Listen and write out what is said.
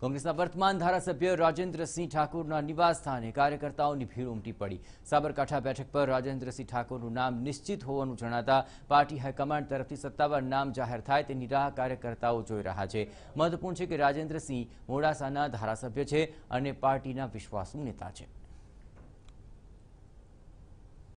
કોંગ્રેસના વર્તમાન ધારાસભ્ય રાજેન્દ્રસિંહ ઠાકોરના સ્થાને કાર્યકર્તાઓની ભીડ ઉમટી પડી સાબરકાંઠા બેઠક પર રાજેન્દ્રસિંહ ઠાકોરનું નામ નિશ્ચિત હોવાનું જણાતા પાર્ટી હાઈકમાન્ડ તરફથી સત્તાવાર નામ જાહેર થાય તેની રાહ કાર્યકર્તાઓ જોઈ રહ્યા છે મહત્વપૂર્ણ છે કે રાજેન્દ્રસિંહ મોડાસાના ધારાસભ્ય છે અને પાર્ટીના વિશ્વાસુ નેતા છે